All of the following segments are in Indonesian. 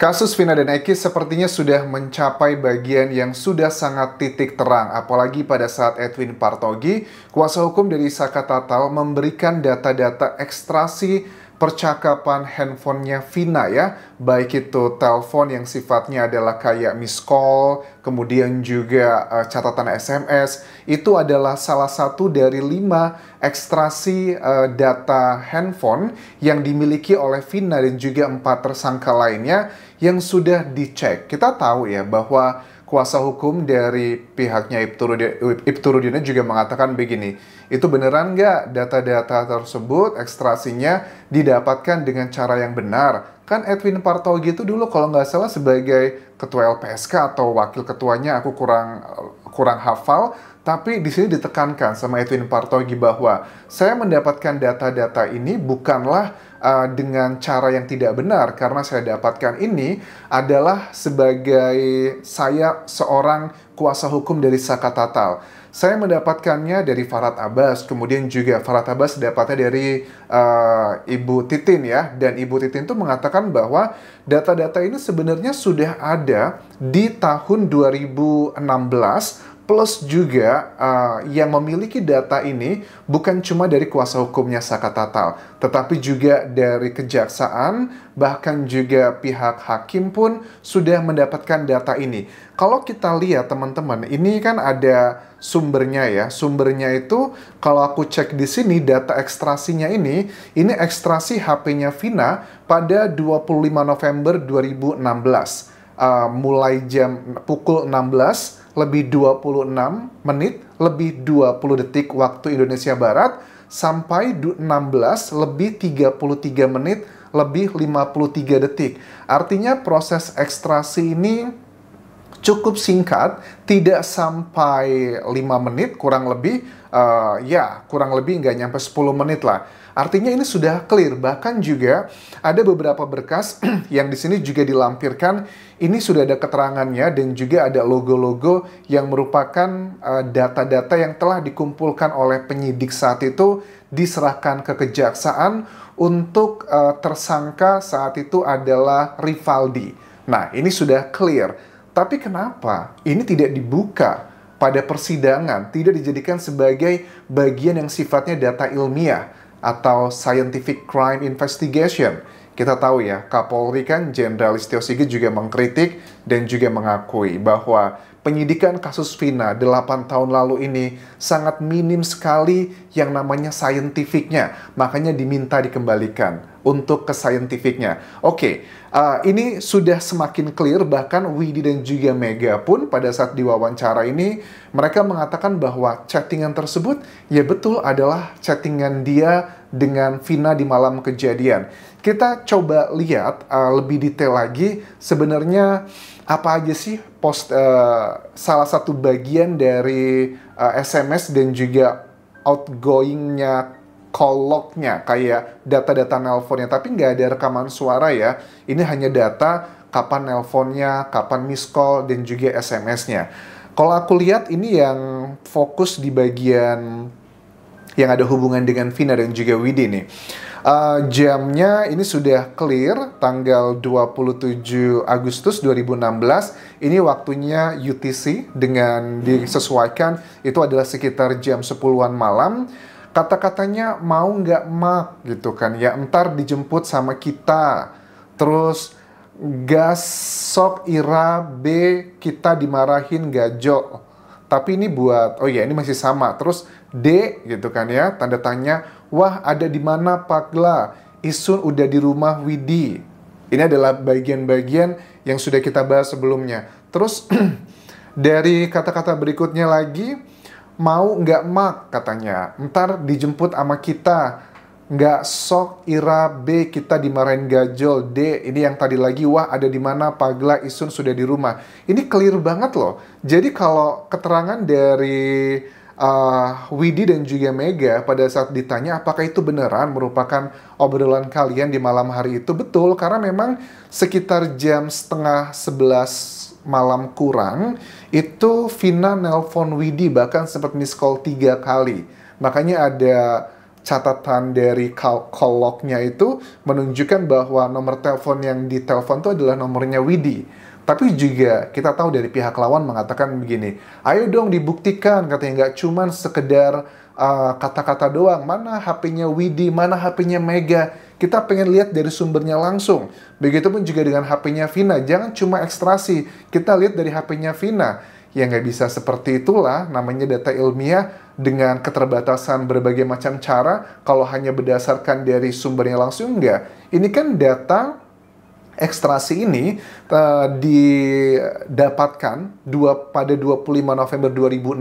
Kasus Vina dan Eki sepertinya sudah mencapai bagian yang sudah sangat titik terang, apalagi pada saat Edwin Partogi, kuasa hukum dari Saka Tatal, memberikan data-data ekstrasi percakapan handphonenya Vina ya, baik itu telepon yang sifatnya adalah kayak miss call, kemudian juga uh, catatan SMS, itu adalah salah satu dari lima ekstrasi uh, data handphone yang dimiliki oleh Vina dan juga empat tersangka lainnya yang sudah dicek. Kita tahu ya bahwa kuasa hukum dari pihaknya Ibturudin juga mengatakan begini, itu beneran nggak data-data tersebut ekstrasinya didapatkan dengan cara yang benar? Kan Edwin Partogi itu dulu kalau nggak salah sebagai ketua LPSK atau wakil ketuanya aku kurang kurang hafal, tapi di sini ditekankan sama Edwin Partogi bahwa saya mendapatkan data-data ini bukanlah uh, dengan cara yang tidak benar karena saya dapatkan ini adalah sebagai saya seorang kuasa hukum dari Saka Tatal. Saya mendapatkannya dari Farad Abbas, kemudian juga Farad Abbas dapatnya dari uh, Ibu Titin ya, dan Ibu Titin itu mengatakan bahwa data-data ini sebenarnya sudah ada di tahun 2016 Plus juga uh, yang memiliki data ini bukan cuma dari kuasa hukumnya Saka Tatal, tetapi juga dari kejaksaan, bahkan juga pihak hakim pun sudah mendapatkan data ini. Kalau kita lihat teman-teman, ini kan ada sumbernya ya. Sumbernya itu kalau aku cek di sini data ekstrasinya ini, ini ekstrasi HP-nya Vina pada 25 November 2016 uh, mulai jam pukul 16 lebih 26 menit lebih 20 detik waktu Indonesia Barat sampai 16 lebih 33 menit lebih 53 detik. Artinya proses ekstrasi ini cukup singkat, tidak sampai 5 menit kurang lebih, uh, ya kurang lebih nggak nyampe 10 menit lah. Artinya ini sudah clear, bahkan juga ada beberapa berkas yang di sini juga dilampirkan, ini sudah ada keterangannya dan juga ada logo-logo yang merupakan eh, data-data yang telah dikumpulkan oleh penyidik saat itu diserahkan ke kejaksaan untuk eh, tersangka saat itu adalah Rivaldi. Nah, ini sudah clear tapi kenapa ini tidak dibuka pada persidangan, tidak dijadikan sebagai bagian yang sifatnya data ilmiah atau scientific crime investigation? Kita tahu ya, Kapolri kan Jenderal Istio Sigit juga mengkritik dan juga mengakui bahwa penyidikan kasus Vina 8 tahun lalu ini sangat minim sekali yang namanya saintifiknya. Makanya diminta dikembalikan untuk ke scientificnya. Oke, okay, uh, ini sudah semakin clear bahkan Widi dan juga Mega pun pada saat diwawancara ini mereka mengatakan bahwa chattingan tersebut ya betul adalah chattingan dia dengan Vina di malam kejadian. Kita coba lihat uh, lebih detail lagi sebenarnya apa aja sih post uh, salah satu bagian dari uh, SMS dan juga outgoingnya call nya kayak data-data nelponnya, tapi nggak ada rekaman suara ya. Ini hanya data kapan nelponnya, kapan miss call, dan juga SMS-nya. Kalau aku lihat ini yang fokus di bagian yang ada hubungan dengan Vina dan juga Widi nih. Uh, jamnya ini sudah clear tanggal 27 Agustus 2016. Ini waktunya UTC dengan disesuaikan itu adalah sekitar jam 10-an malam kata-katanya mau nggak mak gitu kan ya entar dijemput sama kita terus gas sok ira b kita dimarahin gajo tapi ini buat oh ya ini masih sama terus d gitu kan ya tanda tanya wah ada di mana pakla isun udah di rumah widi ini adalah bagian-bagian yang sudah kita bahas sebelumnya terus dari kata-kata berikutnya lagi mau nggak mak katanya ntar dijemput sama kita nggak sok ira b kita dimarahin gajol d ini yang tadi lagi wah ada di mana pagla isun sudah di rumah ini clear banget loh jadi kalau keterangan dari uh, Widi dan juga Mega pada saat ditanya apakah itu beneran merupakan obrolan kalian di malam hari itu betul karena memang sekitar jam setengah sebelas malam kurang, itu Vina nelpon Widi bahkan sempat miss call tiga kali. Makanya ada catatan dari koloknya itu menunjukkan bahwa nomor telepon yang ditelepon itu adalah nomornya Widi. Tapi juga kita tahu dari pihak lawan mengatakan begini, ayo dong dibuktikan, katanya nggak cuman sekedar ah, kata-kata uh, doang, mana HP-nya Widi, mana HP-nya Mega, kita pengen lihat dari sumbernya langsung. Begitupun juga dengan HP-nya Vina. Jangan cuma ekstrasi. Kita lihat dari HP-nya Vina. Ya nggak bisa seperti itulah namanya data ilmiah dengan keterbatasan berbagai macam cara kalau hanya berdasarkan dari sumbernya langsung enggak. Ini kan data ekstrasi ini uh, didapatkan dua, pada 25 November 2016.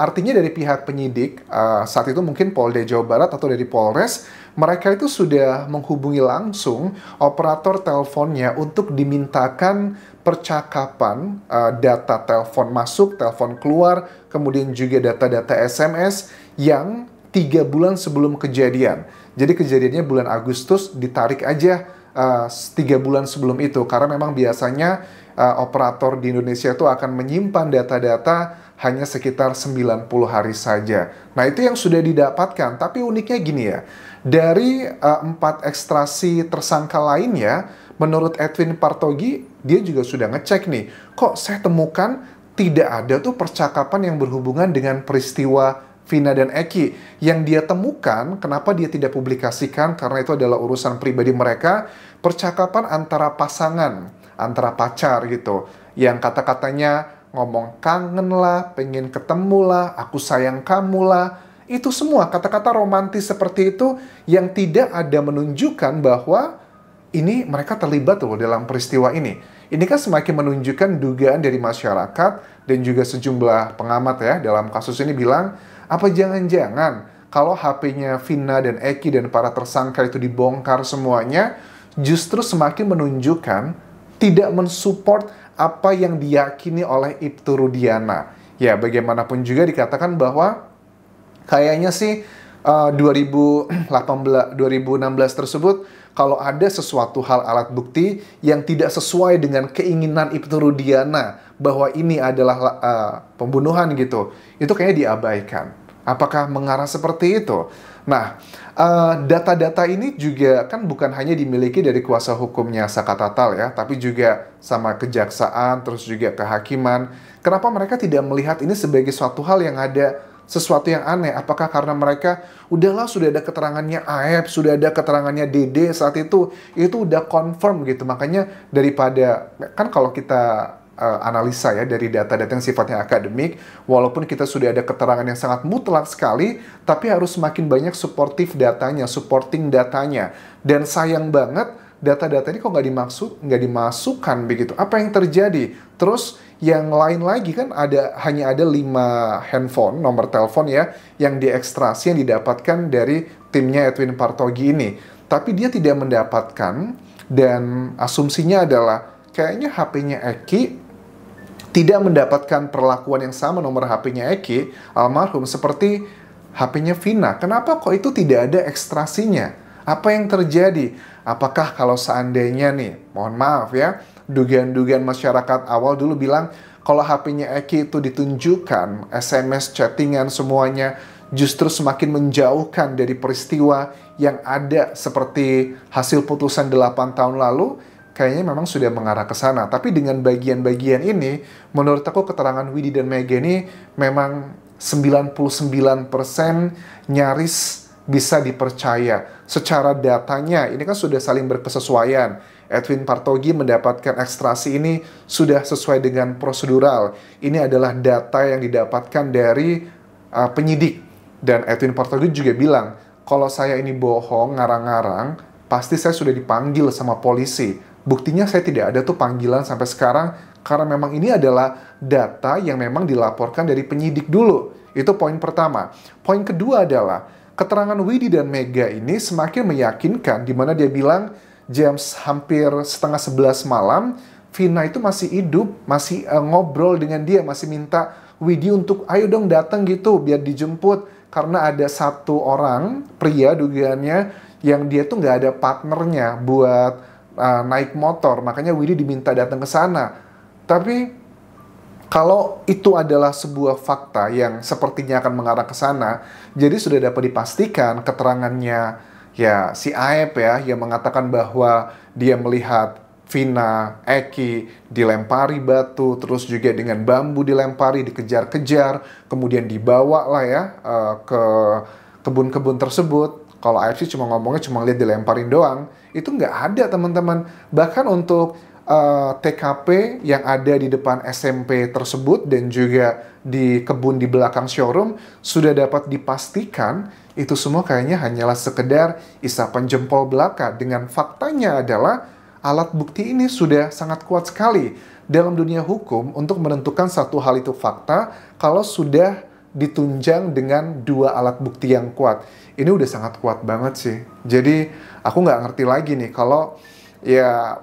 Artinya dari pihak penyidik, uh, saat itu mungkin Polda Jawa Barat atau dari Polres, mereka itu sudah menghubungi langsung operator teleponnya untuk dimintakan percakapan uh, data telepon masuk, telepon keluar, kemudian juga data-data SMS yang tiga bulan sebelum kejadian. Jadi kejadiannya bulan Agustus ditarik aja Eh, tiga uh, bulan sebelum itu karena memang biasanya uh, operator di Indonesia itu akan menyimpan data-data hanya sekitar 90 hari saja. Nah, itu yang sudah didapatkan, tapi uniknya gini ya. Dari eh, empat uh, ekstrasi tersangka lainnya, menurut Edwin Partogi, dia juga sudah ngecek nih, kok saya temukan tidak ada tuh percakapan yang berhubungan dengan peristiwa Vina dan Eki yang dia temukan kenapa dia tidak publikasikan karena itu adalah urusan pribadi mereka percakapan antara pasangan antara pacar gitu yang kata-katanya ngomong kangen lah pengen ketemu lah aku sayang kamu lah itu semua kata-kata romantis seperti itu yang tidak ada menunjukkan bahwa ini mereka terlibat loh dalam peristiwa ini. Ini kan semakin menunjukkan dugaan dari masyarakat dan juga sejumlah pengamat ya dalam kasus ini bilang apa jangan-jangan kalau HP-nya Vina dan Eki dan para tersangka itu dibongkar semuanya, justru semakin menunjukkan tidak mensupport apa yang diyakini oleh Ibtu Rudiana. Ya, bagaimanapun juga dikatakan bahwa kayaknya sih uh, 2018 2016 tersebut kalau ada sesuatu hal alat bukti yang tidak sesuai dengan keinginan Ibtu Rudiana bahwa ini adalah uh, pembunuhan gitu, itu kayaknya diabaikan. Apakah mengarah seperti itu? Nah, eh, data-data uh, ini juga kan bukan hanya dimiliki dari kuasa hukumnya Saka Tatal ya, tapi juga sama kejaksaan, terus juga kehakiman. Kenapa mereka tidak melihat ini sebagai suatu hal yang ada sesuatu yang aneh? Apakah karena mereka udahlah sudah ada keterangannya AF, sudah ada keterangannya DD saat itu, itu udah confirm gitu. Makanya daripada kan kalau kita uh, analisa ya dari data-data yang sifatnya akademik, walaupun kita sudah ada keterangan yang sangat mutlak sekali, tapi harus semakin banyak supportive datanya, supporting datanya. Dan sayang banget data-data ini kok nggak dimaksud, nggak dimasukkan begitu. Apa yang terjadi? Terus yang lain lagi kan ada hanya ada lima handphone, nomor telepon ya, yang diekstrasi yang didapatkan dari timnya Edwin Partogi ini. Tapi dia tidak mendapatkan dan asumsinya adalah kayaknya HP-nya Eki tidak mendapatkan perlakuan yang sama nomor HP-nya Eki almarhum seperti HP-nya Vina. Kenapa kok itu tidak ada ekstrasinya? Apa yang terjadi? Apakah kalau seandainya nih, mohon maaf ya, dugaan-dugaan masyarakat awal dulu bilang kalau HP-nya Eki itu ditunjukkan SMS chattingan semuanya justru semakin menjauhkan dari peristiwa yang ada seperti hasil putusan 8 tahun lalu kayaknya memang sudah mengarah ke sana. Tapi dengan bagian-bagian ini, menurut aku keterangan Widi dan Mega ini memang 99% nyaris bisa dipercaya. Secara datanya, ini kan sudah saling berkesesuaian. Edwin Partogi mendapatkan ekstrasi ini sudah sesuai dengan prosedural. Ini adalah data yang didapatkan dari uh, penyidik. Dan Edwin Partogi juga bilang, kalau saya ini bohong, ngarang-ngarang, pasti saya sudah dipanggil sama polisi buktinya saya tidak ada tuh panggilan sampai sekarang karena memang ini adalah data yang memang dilaporkan dari penyidik dulu. Itu poin pertama. Poin kedua adalah keterangan Widi dan Mega ini semakin meyakinkan di mana dia bilang James hampir setengah sebelas malam Vina itu masih hidup, masih uh, ngobrol dengan dia, masih minta Widi untuk ayo dong datang gitu biar dijemput karena ada satu orang pria dugaannya yang dia tuh nggak ada partnernya buat uh, naik motor, makanya Widi diminta datang ke sana. Tapi kalau itu adalah sebuah fakta yang sepertinya akan mengarah ke sana, jadi sudah dapat dipastikan keterangannya ya si Aep ya yang mengatakan bahwa dia melihat Vina, Eki dilempari batu, terus juga dengan bambu dilempari, dikejar-kejar, kemudian dibawa lah ya uh, ke kebun-kebun tersebut kalau AFC cuma ngomongnya cuma lihat dilemparin doang, itu nggak ada teman-teman. Bahkan untuk uh, eh, TKP yang ada di depan SMP tersebut dan juga di kebun di belakang showroom sudah dapat dipastikan itu semua kayaknya hanyalah sekedar isapan jempol belaka dengan faktanya adalah alat bukti ini sudah sangat kuat sekali dalam dunia hukum untuk menentukan satu hal itu fakta kalau sudah ditunjang dengan dua alat bukti yang kuat. Ini udah sangat kuat banget sih. Jadi aku nggak ngerti lagi nih kalau ya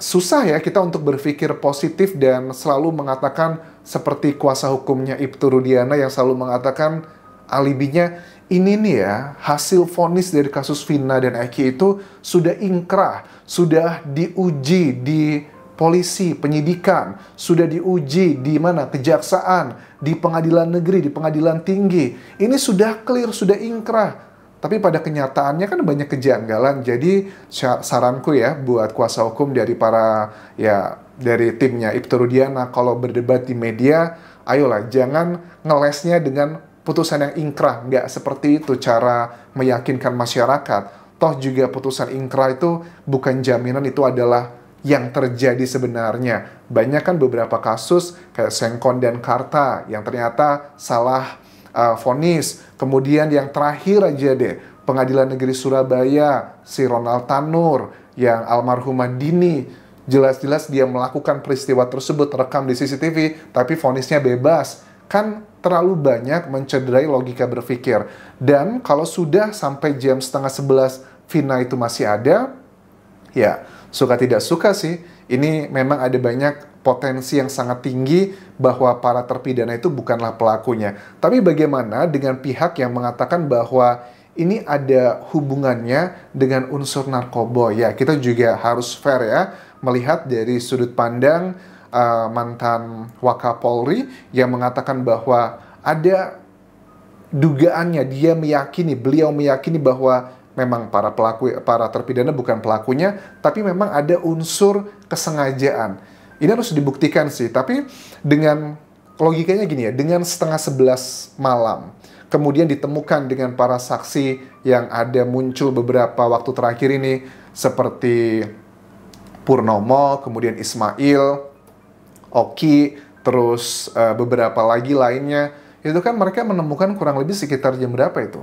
susah ya kita untuk berpikir positif dan selalu mengatakan seperti kuasa hukumnya Ibtu Rudiana yang selalu mengatakan alibinya ini nih ya hasil vonis dari kasus Vina dan Eki itu sudah ingkrah, sudah diuji, di polisi, penyidikan, sudah diuji di mana kejaksaan, di pengadilan negeri, di pengadilan tinggi. Ini sudah clear, sudah ingkrah. Tapi pada kenyataannya kan banyak kejanggalan. Jadi saranku ya buat kuasa hukum dari para ya dari timnya Rudiana kalau berdebat di media, ayolah jangan ngelesnya dengan putusan yang ingkrah. Nggak seperti itu cara meyakinkan masyarakat. Toh juga putusan ingkrah itu bukan jaminan itu adalah yang terjadi sebenarnya. Banyak kan beberapa kasus kayak Sengkon dan Karta yang ternyata salah eh, vonis. Uh, Kemudian yang terakhir aja deh, Pengadilan Negeri Surabaya, si Ronald Tanur, yang almarhumah Dini, jelas-jelas dia melakukan peristiwa tersebut terekam di CCTV, tapi fonisnya bebas. Kan terlalu banyak mencederai logika berpikir. Dan kalau sudah sampai jam setengah sebelas Vina itu masih ada, ya suka tidak suka sih, ini memang ada banyak potensi yang sangat tinggi bahwa para terpidana itu bukanlah pelakunya. Tapi bagaimana dengan pihak yang mengatakan bahwa ini ada hubungannya dengan unsur narkoba? Ya, kita juga harus fair ya melihat dari sudut pandang uh, mantan Wakapolri yang mengatakan bahwa ada dugaannya dia meyakini, beliau meyakini bahwa memang para pelaku para terpidana bukan pelakunya, tapi memang ada unsur kesengajaan. Ini harus dibuktikan sih, tapi dengan logikanya gini ya, dengan setengah sebelas malam, kemudian ditemukan dengan para saksi yang ada muncul beberapa waktu terakhir ini, seperti Purnomo, kemudian Ismail, Oki, terus eh, beberapa lagi lainnya, itu kan mereka menemukan kurang lebih sekitar jam berapa itu?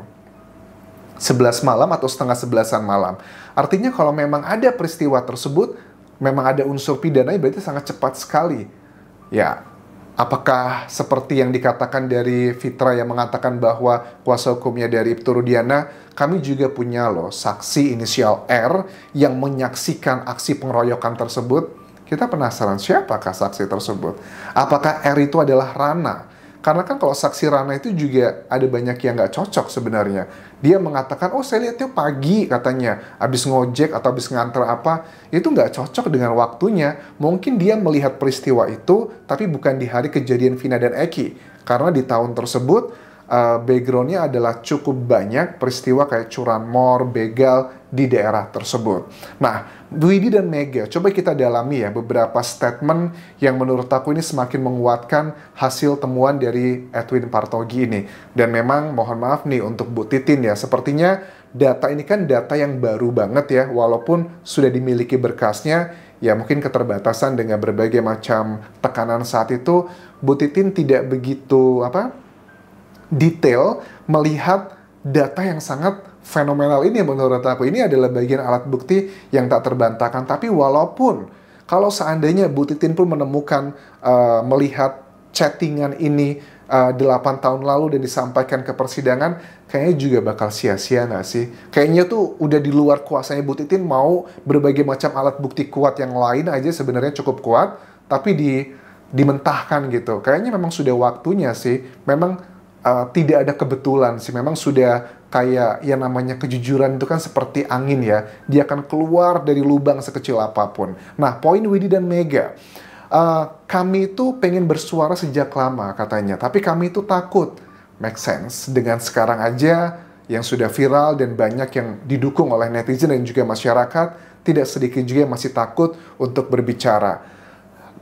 11 malam atau setengah sebelasan malam. Artinya kalau memang ada peristiwa tersebut, memang ada unsur pidana, ya berarti sangat cepat sekali. Ya, apakah seperti yang dikatakan dari Fitra yang mengatakan bahwa kuasa hukumnya dari Rudiana, kami juga punya loh saksi inisial R yang menyaksikan aksi pengeroyokan tersebut. Kita penasaran siapakah saksi tersebut? Apakah R itu adalah Rana? Karena kan kalau saksi Rana itu juga ada banyak yang nggak cocok sebenarnya. Dia mengatakan, oh saya lihatnya pagi katanya, abis ngojek atau abis nganter apa, itu nggak cocok dengan waktunya. Mungkin dia melihat peristiwa itu, tapi bukan di hari kejadian Vina dan Eki. Karena di tahun tersebut, uh, backgroundnya adalah cukup banyak peristiwa kayak curanmor, begal di daerah tersebut. Nah, Dwidi dan Mega, coba kita dalami ya beberapa statement yang menurut aku ini semakin menguatkan hasil temuan dari Edwin Partogi ini. Dan memang mohon maaf nih untuk Bu Titin ya, sepertinya data ini kan data yang baru banget ya, walaupun sudah dimiliki berkasnya, ya mungkin keterbatasan dengan berbagai macam tekanan saat itu, Bu Titin tidak begitu apa detail melihat data yang sangat fenomenal ini menurut aku ini adalah bagian alat bukti yang tak terbantahkan. Tapi walaupun kalau seandainya Bu Titin pun menemukan uh, melihat chattingan ini uh, eh, 8 tahun lalu dan disampaikan ke persidangan, kayaknya juga bakal sia-sia nggak sih? Kayaknya tuh udah di luar kuasanya Bu Titin mau berbagai macam alat bukti kuat yang lain aja sebenarnya cukup kuat, tapi di dimentahkan gitu. Kayaknya memang sudah waktunya sih. Memang uh, tidak ada kebetulan sih. Memang sudah kayak yang namanya kejujuran itu kan seperti angin ya. Dia akan keluar dari lubang sekecil apapun. Nah, poin Widi dan Mega. Uh, kami itu pengen bersuara sejak lama katanya, tapi kami itu takut. Make sense. Dengan sekarang aja yang sudah viral dan banyak yang didukung oleh netizen dan juga masyarakat, tidak sedikit juga yang masih takut untuk berbicara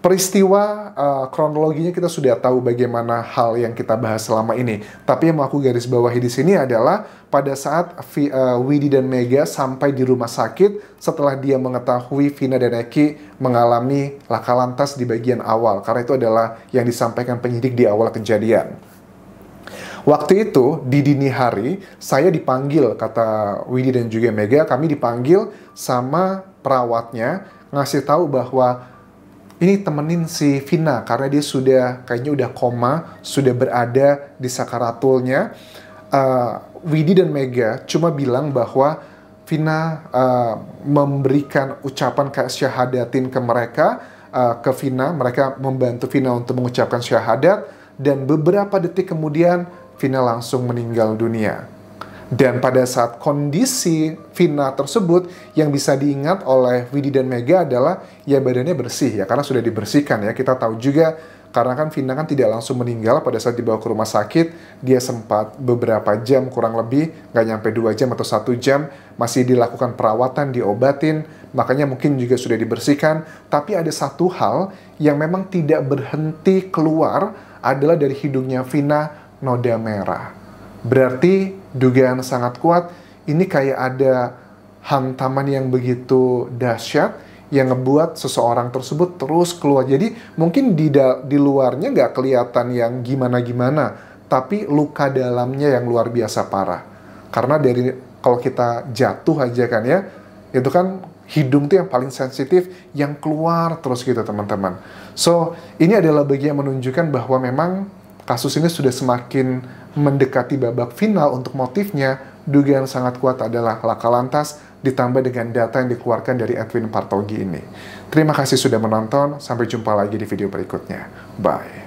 peristiwa uh, kronologinya kita sudah tahu bagaimana hal yang kita bahas selama ini. Tapi yang aku garis bawahi di sini adalah pada saat v, uh, eh, Widi dan Mega sampai di rumah sakit setelah dia mengetahui Vina dan Eki mengalami laka lantas di bagian awal karena itu adalah yang disampaikan penyidik di awal kejadian. Waktu itu di dini hari saya dipanggil kata Widi dan juga Mega kami dipanggil sama perawatnya ngasih tahu bahwa ini temenin si Vina karena dia sudah kayaknya udah koma, sudah berada di sakaratulnya. Uh, Widi dan Mega cuma bilang bahwa Vina uh, memberikan ucapan kayak syahadatin ke mereka, uh, ke Vina, mereka membantu Vina untuk mengucapkan syahadat, dan beberapa detik kemudian Vina langsung meninggal dunia. Dan pada saat kondisi Vina tersebut, yang bisa diingat oleh Widi dan Mega adalah ya badannya bersih ya, karena sudah dibersihkan ya. Kita tahu juga karena kan Vina kan tidak langsung meninggal pada saat dibawa ke rumah sakit dia sempat beberapa jam kurang lebih nggak nyampe dua jam atau satu jam masih dilakukan perawatan diobatin makanya mungkin juga sudah dibersihkan tapi ada satu hal yang memang tidak berhenti keluar adalah dari hidungnya Vina noda merah berarti dugaan sangat kuat ini kayak ada hantaman yang begitu dahsyat yang ngebuat seseorang tersebut terus keluar. Jadi mungkin di di luarnya nggak kelihatan yang gimana-gimana, tapi luka dalamnya yang luar biasa parah. Karena dari kalau kita jatuh aja kan ya, itu kan hidung tuh yang paling sensitif yang keluar terus gitu teman-teman. So ini adalah bagian menunjukkan bahwa memang kasus ini sudah semakin mendekati babak final untuk motifnya, dugaan sangat kuat adalah laka lantas ditambah dengan data yang dikeluarkan dari Edwin Partogi ini. Terima kasih sudah menonton, sampai jumpa lagi di video berikutnya. Bye.